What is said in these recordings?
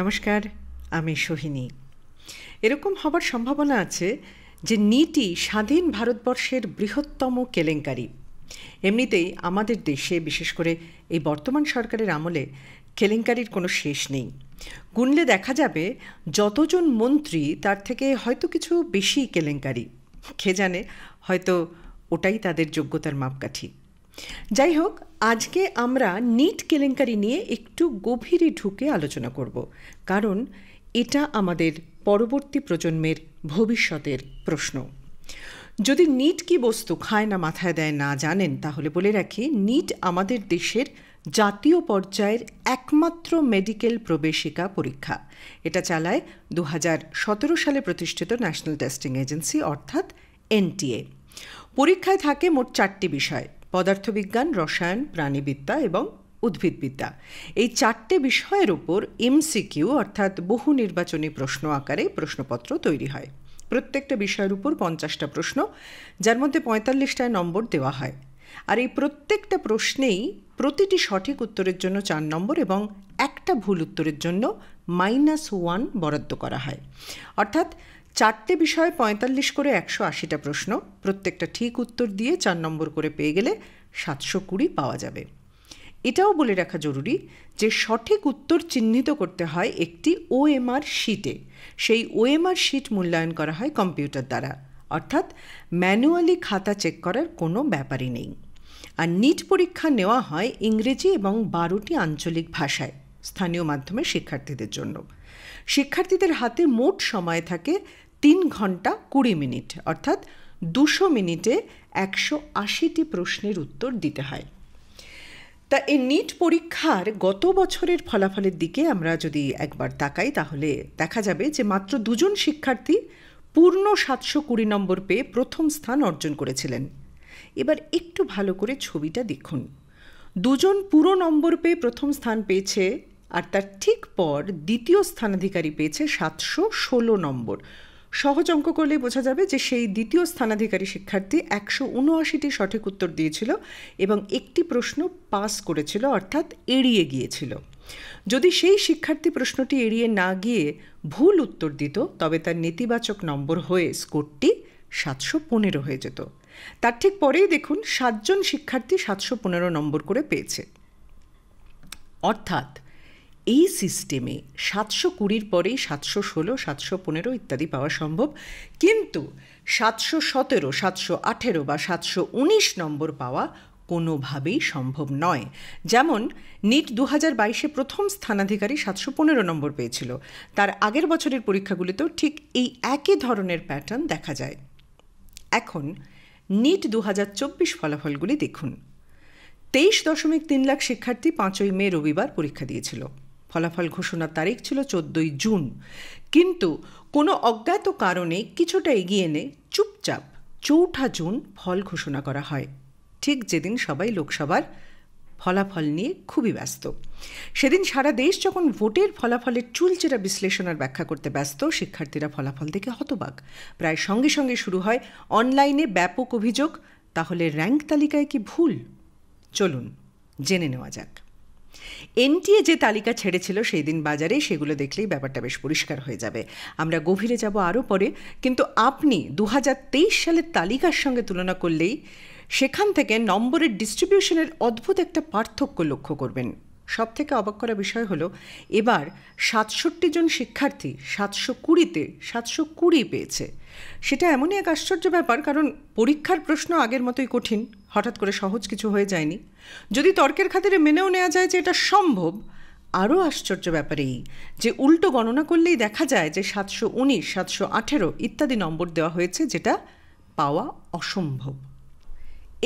নমস্কার আমি সোহিনী এরকম হবার সম্ভাবনা আছে যে নীতি স্বাধীন ভারতবর্ষের বৃহত্তম কেলেঙ্কারি এমনিতেই আমাদের দেশে বিশেষ করে এই বর্তমান সরকারের আমলে কেলেঙ্কারির কোনো শেষ নেই গুনলে দেখা যাবে যতজন মন্ত্রী তার থেকে হয়তো কিছু বেশি কেলেঙ্কারি খে জানে হয়তো ওটাই তাদের যোগ্যতার মাপকাঠি যাই হোক আজকে আমরা নিট কেলেঙ্কারি নিয়ে একটু গভীরে ঢুকে আলোচনা করব কারণ এটা আমাদের পরবর্তী প্রজন্মের ভবিষ্যতের প্রশ্ন যদি নিট কি বস্তু খায় না মাথায় দেয় না জানেন তাহলে বলে রাখি নিট আমাদের দেশের জাতীয় পর্যায়ের একমাত্র মেডিকেল প্রবেশিকা পরীক্ষা এটা চালায় দু সালে প্রতিষ্ঠিত ন্যাশনাল টেস্টিং এজেন্সি অর্থাৎ এনটিএ পরীক্ষায় থাকে মোট চারটি বিষয় পদার্থবিজ্ঞান রসায়ন প্রাণীবিদ্যা এবং উদ্ভিদবিদ্যা এই চারটে বিষয়ের উপর এমসিকিউ অর্থাৎ বহু নির্বাচনী প্রশ্ন আকারে প্রশ্নপত্র তৈরি হয় প্রত্যেকটা বিষয়ের উপর পঞ্চাশটা প্রশ্ন যার মধ্যে পঁয়তাল্লিশটায় নম্বর দেওয়া হয় আর এই প্রত্যেকটা প্রশ্নেই প্রতিটি সঠিক উত্তরের জন্য চার নম্বর এবং একটা ভুল উত্তরের জন্য মাইনাস ওয়ান বরাদ্দ করা হয় অর্থাৎ চারটে বিষয়ে পঁয়তাল্লিশ করে একশো আশিটা প্রশ্ন প্রত্যেকটা ঠিক উত্তর দিয়ে চার নম্বর করে পেয়ে গেলে সাতশো কুড়ি পাওয়া যাবে এটাও বলে রাখা জরুরি যে সঠিক উত্তর চিহ্নিত করতে হয় একটি ওএমআর শিটে সেই ওএমআর শিট মূল্যায়ন করা হয় কম্পিউটার দ্বারা অর্থাৎ ম্যানুয়ালি খাতা চেক করার কোনো ব্যাপারই নেই আর নিট পরীক্ষা নেওয়া হয় ইংরেজি এবং বারোটি আঞ্চলিক ভাষায় স্থানীয় মাধ্যমে শিক্ষার্থীদের জন্য শিক্ষার্থীদের হাতে মোট সময় থাকে তিন ঘন্টা কুড়ি মিনিট অর্থাৎ দুশো মিনিটে একশো আশিটি প্রশ্নের উত্তর দিতে হয় তা এই নিট পরীক্ষার গত বছরের ফলাফলের দিকে আমরা যদি একবার তাকাই তাহলে দেখা যাবে যে মাত্র দুজন শিক্ষার্থী পূর্ণ সাতশো কুড়ি নম্বর পেয়ে প্রথম স্থান অর্জন করেছিলেন এবার একটু ভালো করে ছবিটা দেখুন দুজন পুরো নম্বর পেয়ে প্রথম স্থান পেয়েছে আর তার ঠিক পর দ্বিতীয় স্থানাধিকারী পেয়েছে সাতশো ষোলো নম্বর সহজ অঙ্ক করলেই বোঝা যাবে যে সেই দ্বিতীয় স্থানাধিকারী শিক্ষার্থী একশো উনআশিটি সঠিক উত্তর দিয়েছিল এবং একটি প্রশ্ন পাস করেছিল অর্থাৎ এড়িয়ে গিয়েছিল যদি সেই শিক্ষার্থী প্রশ্নটি এড়িয়ে না গিয়ে ভুল উত্তর দিত তবে তার নেতিবাচক নম্বর হয়ে স্কোরটি সাতশো পনেরো হয়ে যেত তার ঠিক পরেই দেখুন সাতজন শিক্ষার্থী সাতশো পনেরো নম্বর করে পেয়েছে অর্থাৎ এই সিস্টেমে সাতশো কুড়ির পরে সাতশো ষোলো সাতশো পনেরো ইত্যাদি পাওয়া সম্ভব কিন্তু সাতশো সতেরো সাতশো আঠেরো বা সাতশো উনিশ নম্বর পাওয়া কোনোভাবেই সম্ভব নয় যেমন নিট দু হাজার বাইশে প্রথম স্থানাধিকারী সাতশো পনেরো নম্বর পেয়েছিল তার আগের বছরের পরীক্ষাগুলিতেও ঠিক এই একই ধরনের প্যাটার্ন দেখা যায় এখন নিট দু হাজার চব্বিশ ফলাফলগুলি দেখুন তেইশ দশমিক তিন লাখ শিক্ষার্থী পাঁচই মে রবিবার পরীক্ষা দিয়েছিল ফলাফল ঘোষণার তারিখ ছিল চোদ্দোই জুন কিন্তু কোনো অজ্ঞাত কারণে কিছুটা এগিয়ে এনে চুপচাপ চৌঠা জুন ফল ঘোষণা করা হয় ঠিক যেদিন সবাই লোকসভার ফলাফল নিয়ে খুবই ব্যস্ত সেদিন সারা দেশ যখন ভোটের ফলাফলের চুলচেরা বিশ্লেষণার ব্যাখ্যা করতে ব্যস্ত শিক্ষার্থীরা ফলাফল দেখে হতবাক প্রায় সঙ্গে সঙ্গে শুরু হয় অনলাইনে ব্যাপক অভিযোগ তাহলে র্যাঙ্ক তালিকায় কি ভুল চলুন জেনে নেওয়া যাক এনটিএ যে তালিকা ছেড়েছিল সেই দিন বাজারে সেগুলো দেখলেই ব্যাপারটা বেশ পরিষ্কার হয়ে যাবে আমরা গভীরে যাব আরও পরে কিন্তু আপনি দু সালের তালিকার সঙ্গে তুলনা করলেই সেখান থেকে নম্বরের ডিস্ট্রিবিউশনের অদ্ভুত একটা পার্থক্য লক্ষ্য করবেন সব থেকে অবাক করা বিষয় হলো এবার সাতষট্টি জন শিক্ষার্থী সাতশো কুড়িতে সাতশো কুড়ি পেয়েছে সেটা এমনই এক আশ্চর্য ব্যাপার কারণ পরীক্ষার প্রশ্ন আগের মতোই কঠিন হঠাৎ করে সহজ কিছু হয়ে যায়নি যদি তর্কের খাতিরে মেনেও নেওয়া যায় যে এটা সম্ভব আরও আশ্চর্য ব্যাপার এই যে উল্টো গণনা করলেই দেখা যায় যে সাতশো উনিশ সাতশো আঠেরো ইত্যাদি নম্বর দেওয়া হয়েছে যেটা পাওয়া অসম্ভব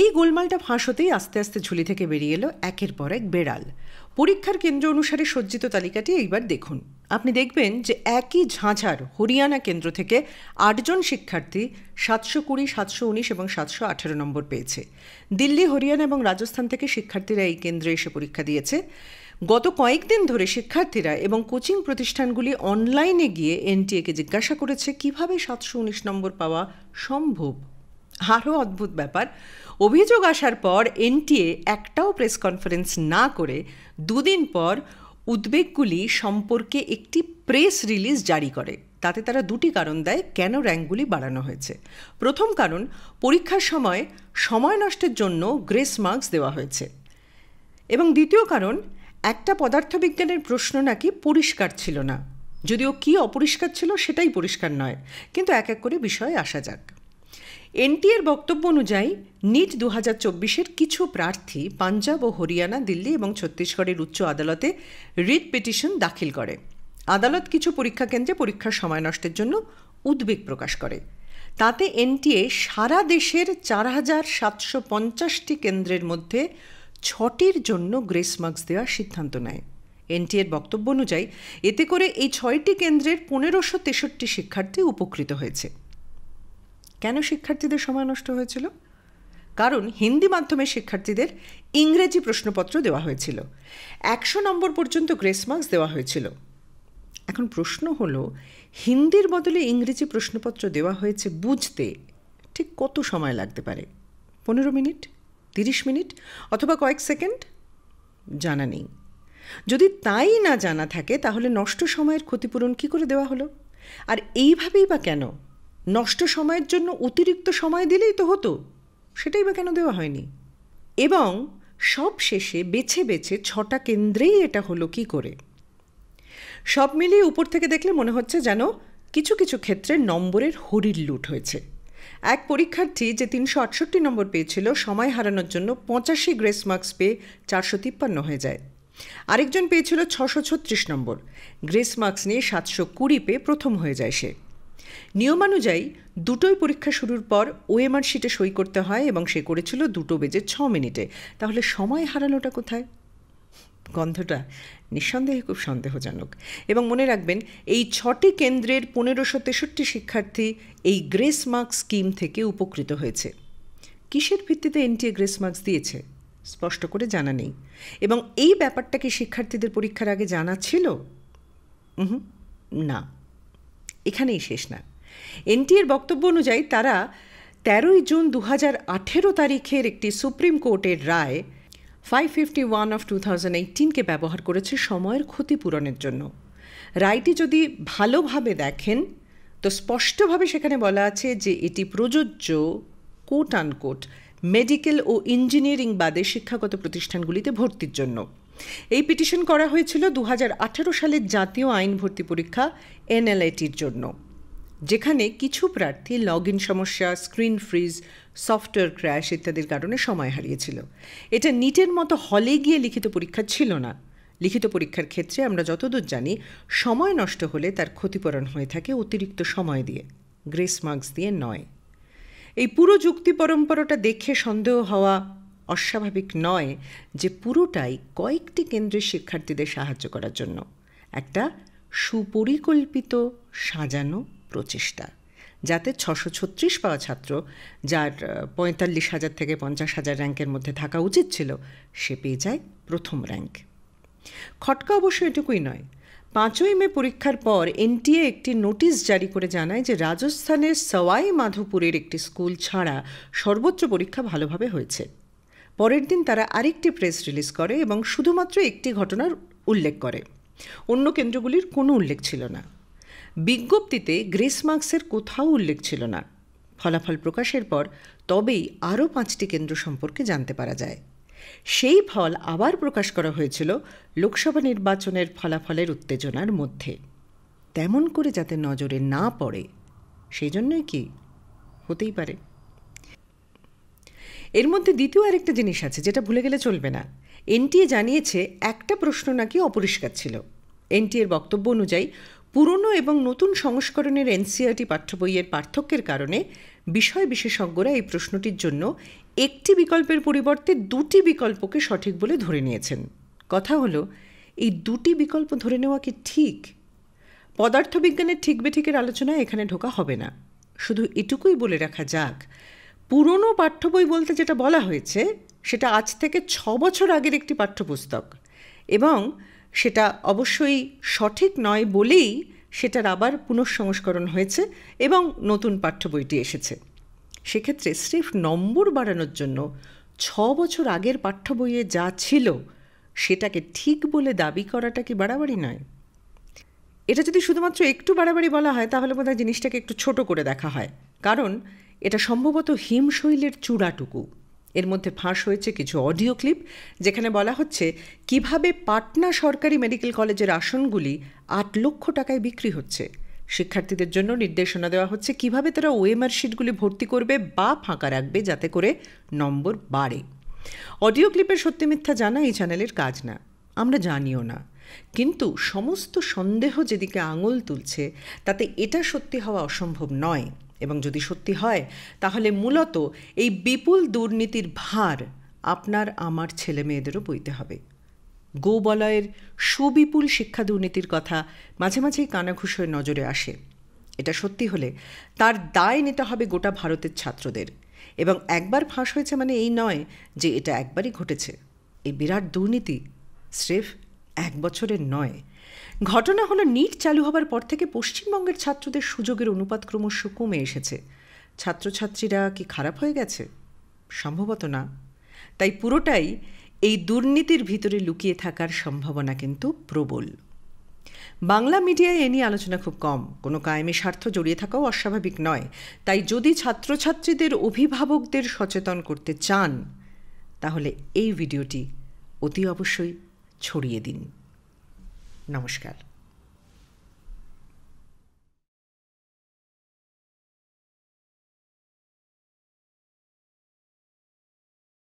এই গোলমালটা ফাঁস হতেই আস্তে আস্তে ঝুলি থেকে বেরিয়ে এলো একের পর এক বেড়াল পরীক্ষার কেন্দ্র অনুসারে সজ্জিত তালিকাটি এইবার দেখুন আপনি দেখবেন যে একই ঝাঁঝার হরিয়ানা কেন্দ্র থেকে আটজন শিক্ষার্থী সাতশো কুড়ি সাতশো উনিশ এবং সাতশো আঠেরো নম্বর পেয়েছে দিল্লি হরিয়ানা এবং রাজস্থান থেকে শিক্ষার্থীরা এই কেন্দ্রে এসে পরীক্ষা দিয়েছে গত কয়েকদিন ধরে শিক্ষার্থীরা এবং কোচিং প্রতিষ্ঠানগুলি অনলাইনে গিয়ে এনটিএকে জিজ্ঞাসা করেছে কিভাবে সাতশো উনিশ নম্বর পাওয়া সম্ভব আরও অদ্ভুত ব্যাপার অভিযোগ আসার পর এনটিএ একটাও প্রেস কনফারেন্স না করে দুদিন পর উদ্বেগগুলি সম্পর্কে একটি প্রেস রিলিজ জারি করে তাতে তারা দুটি কারণ দেয় কেন র্যাঙ্কগুলি বাড়ানো হয়েছে প্রথম কারণ পরীক্ষার সময় সময় নষ্টের জন্য গ্রেস মার্কস দেওয়া হয়েছে এবং দ্বিতীয় কারণ একটা পদার্থবিজ্ঞানের প্রশ্ন নাকি পরিষ্কার ছিল না যদিও কি অপরিষ্কার ছিল সেটাই পরিষ্কার নয় কিন্তু এক এক করে বিষয়ে আসা যাক এনটিএর বক্তব্য অনুযায়ী নিট দু হাজার চব্বিশের কিছু প্রার্থী পাঞ্জাব ও হরিয়ানা দিল্লি এবং ছত্তিশগড়ের উচ্চ আদালতে রিট পিটিশন দাখিল করে আদালত কিছু পরীক্ষা কেন্দ্রে পরীক্ষার সময় নষ্টের জন্য উদ্বেগ প্রকাশ করে তাতে এনটিএ সারা দেশের চার হাজার সাতশো পঞ্চাশটি কেন্দ্রের মধ্যে ছটির জন্য গ্রেস মার্কস দেওয়ার সিদ্ধান্ত নেয় এনটিএর বক্তব্য অনুযায়ী এতে করে এই ছয়টি কেন্দ্রের পনেরোশো তেষট্টি শিক্ষার্থী উপকৃত হয়েছে কেন শিক্ষার্থীদের সময় নষ্ট হয়েছিল কারণ হিন্দি মাধ্যমে শিক্ষার্থীদের ইংরেজি প্রশ্নপত্র দেওয়া হয়েছিল একশো নম্বর পর্যন্ত গ্রেস মার্কস দেওয়া হয়েছিল এখন প্রশ্ন হলো হিন্দির বদলে ইংরেজি প্রশ্নপত্র দেওয়া হয়েছে বুঝতে ঠিক কত সময় লাগতে পারে পনেরো মিনিট তিরিশ মিনিট অথবা কয়েক সেকেন্ড জানা নেই যদি তাই না জানা থাকে তাহলে নষ্ট সময়ের ক্ষতিপূরণ কী করে দেওয়া হলো আর এইভাবেই বা কেন নষ্ট সময়ের জন্য অতিরিক্ত সময় দিলেই তো হতো সেটাই বা কেন দেওয়া হয়নি এবং সব শেষে বেছে বেছে ছটা কেন্দ্রেই এটা হলো কি করে সব মিলিয়ে উপর থেকে দেখলে মনে হচ্ছে যেন কিছু কিছু ক্ষেত্রে নম্বরের হরির লুট হয়েছে এক পরীক্ষার্থী যে তিনশো আটষট্টি নম্বর পেয়েছিল সময় হারানোর জন্য পঁচাশি গ্রেস মার্কস পেয়ে চারশো তিপ্পান্ন হয়ে যায় আরেকজন পেয়েছিল ছশো ছত্রিশ নম্বর গ্রেস মার্কস নিয়ে সাতশো কুড়ি পেয়ে প্রথম হয়ে যায় সে নিয়মানুযায়ী দুটোই পরীক্ষা শুরুর পর ওএমআর শিটে সই করতে হয় এবং সে করেছিল দুটো বেজে ছ মিনিটে তাহলে সময় হারানোটা কোথায় গন্ধটা নিঃসন্দেহে খুব সন্দেহজনক এবং মনে রাখবেন এই ছটি কেন্দ্রের পনেরোশো তেষট্টি শিক্ষার্থী এই গ্রেস মার্কস স্কিম থেকে উপকৃত হয়েছে কিসের ভিত্তিতে এনটিএ গ্রেস মার্কস দিয়েছে স্পষ্ট করে জানা নেই এবং এই ব্যাপারটা কি শিক্ষার্থীদের পরীক্ষার আগে জানা ছিল না এখানেই শেষ না এনটিএর বক্তব্য অনুযায়ী তারা তেরোই জুন দু হাজার আঠেরো তারিখের একটি সুপ্রিম কোর্টের রায় five fifty one of two thousand এইটিনকে ব্যবহার করেছে সময়ের ক্ষতিপূরণের জন্য রায়টি যদি ভালোভাবে দেখেন তো স্পষ্টভাবে সেখানে বলা আছে যে এটি প্রযোজ্য কোট আনকোট মেডিকেল ও ইঞ্জিনিয়ারিং বাদে শিক্ষাগত প্রতিষ্ঠানগুলিতে ভর্তির জন্য এই পিটিশন করা হয়েছিল দু সালের জাতীয় আইন ভর্তি পরীক্ষা এনএলআইটির জন্য যেখানে কিছু প্রার্থী লগ ইন সমস্যা স্ক্রিন ফ্রিজ সফটওয়্যার ক্র্যাশ ইত্যাদির কারণে সময় হারিয়েছিল এটা নিটের মতো হলে গিয়ে লিখিত পরীক্ষা ছিল না লিখিত পরীক্ষার ক্ষেত্রে আমরা যতদূর জানি সময় নষ্ট হলে তার ক্ষতিপূরণ হয়ে থাকে অতিরিক্ত সময় দিয়ে গ্রেস মার্কস দিয়ে নয় এই পুরো যুক্তি পরম্পরাটা দেখে সন্দেহ হওয়া অস্বাভাবিক নয় যে পুরোটাই কয়েকটি কেন্দ্রের শিক্ষার্থীদের সাহায্য করার জন্য একটা সুপরিকল্পিত সাজানো প্রচেষ্টা যাতে ছশো ছত্রিশ পাওয়া ছাত্র যার পঁয়তাল্লিশ হাজার থেকে পঞ্চাশ হাজার র্যাঙ্কের মধ্যে থাকা উচিত ছিল সে পেয়ে যায় প্রথম র্যাঙ্ক খটকা অবশ্য এটুকুই নয় পাঁচই মে পরীক্ষার পর এনটিএ একটি নোটিশ জারি করে জানায় যে রাজস্থানের সওয়াই মাধোপুরের একটি স্কুল ছাড়া সর্বোচ্চ পরীক্ষা ভালোভাবে হয়েছে পরের দিন তারা আরেকটি প্রেস রিলিজ করে এবং শুধুমাত্র একটি ঘটনার উল্লেখ করে অন্য কেন্দ্রগুলির কোনো উল্লেখ ছিল না বিজ্ঞপ্তিতে গ্রেস মার্কসের কোথাও উল্লেখ ছিল না ফলাফল প্রকাশের পর তবেই আরও পাঁচটি কেন্দ্র সম্পর্কে জানতে পারা যায় সেই ফল আবার প্রকাশ করা হয়েছিল লোকসভা নির্বাচনের ফলাফলের উত্তেজনার মধ্যে তেমন করে যাতে নজরে না পড়ে সেই জন্যই কি হতেই পারে এর মধ্যে দ্বিতীয় আরেকটা জিনিস আছে যেটা ভুলে গেলে চলবে না এনটিএ জানিয়েছে একটা প্রশ্ন নাকি অপরিষ্কার ছিল এনটিএর বক্তব্য অনুযায়ী পুরনো এবং নতুন সংস্করণের এনসিআরটি পাঠ্যবইয়ের পার্থক্যের কারণে বিষয় বিশেষজ্ঞরা এই প্রশ্নটির জন্য একটি বিকল্পের পরিবর্তে দুটি বিকল্পকে সঠিক বলে ধরে নিয়েছেন কথা হলো এই দুটি বিকল্প ধরে নেওয়া কি ঠিক পদার্থবিজ্ঞানের ঠিক বেঠিকের আলোচনায় এখানে ঢোকা হবে না শুধু এটুকুই বলে রাখা যাক পুরনো পাঠ্য বই বলতে যেটা বলা হয়েছে সেটা আজ থেকে ছ বছর আগের একটি পাঠ্যপুস্তক এবং সেটা অবশ্যই সঠিক নয় বলেই সেটার আবার পুনঃসংস্করণ হয়েছে এবং নতুন পাঠ্য বইটি এসেছে সেক্ষেত্রে স্রেফ নম্বর বাড়ানোর জন্য ছ বছর আগের পাঠ্য বইয়ে যা ছিল সেটাকে ঠিক বলে দাবি করাটা কি বাড়াবাড়ি নয় এটা যদি শুধুমাত্র একটু বাড়াবাড়ি বলা হয় তাহলে বোধহয় জিনিসটাকে একটু ছোট করে দেখা হয় কারণ এটা সম্ভবত হিমশৈলের চূড়াটুকু এর মধ্যে ফাঁস হয়েছে কিছু অডিও ক্লিপ যেখানে বলা হচ্ছে কিভাবে পাটনা সরকারি মেডিকেল কলেজের আসনগুলি আট লক্ষ টাকায় বিক্রি হচ্ছে শিক্ষার্থীদের জন্য নির্দেশনা দেওয়া হচ্ছে কিভাবে তারা ওএমআর শিটগুলি ভর্তি করবে বা ফাঁকা রাখবে যাতে করে নম্বর বাড়ে অডিও ক্লিপের সত্যি মিথ্যা জানা এই চ্যানেলের কাজ না আমরা জানিও না কিন্তু সমস্ত সন্দেহ যেদিকে আঙুল তুলছে তাতে এটা সত্যি হওয়া অসম্ভব নয় এবং যদি সত্যি হয় তাহলে মূলত এই বিপুল দুর্নীতির ভার আপনার আমার ছেলে মেয়েদেরও বইতে হবে গোবলয়ের সুবিপুল শিক্ষা দুর্নীতির কথা মাঝে মাঝেই কানাঘুষোয় নজরে আসে এটা সত্যি হলে তার দায় নিতে হবে গোটা ভারতের ছাত্রদের এবং একবার ফাঁস হয়েছে মানে এই নয় যে এটা একবারই ঘটেছে এই বিরাট দুর্নীতি স্রেফ এক বছরের নয় ঘটনা হলো নিট চালু হবার পর থেকে পশ্চিমবঙ্গের ছাত্রদের সুযোগের অনুপাত ক্রমশ কমে এসেছে ছাত্রছাত্রীরা কি খারাপ হয়ে গেছে সম্ভবত না তাই পুরোটাই এই দুর্নীতির ভিতরে লুকিয়ে থাকার সম্ভাবনা কিন্তু প্রবল বাংলা মিডিয়ায় এ নিয়ে আলোচনা খুব কম কোনো কায়েমি স্বার্থ জড়িয়ে থাকাও অস্বাভাবিক নয় তাই যদি ছাত্রছাত্রীদের অভিভাবকদের সচেতন করতে চান তাহলে এই ভিডিওটি অতি অবশ্যই ছড়িয়ে দিন নমস্কার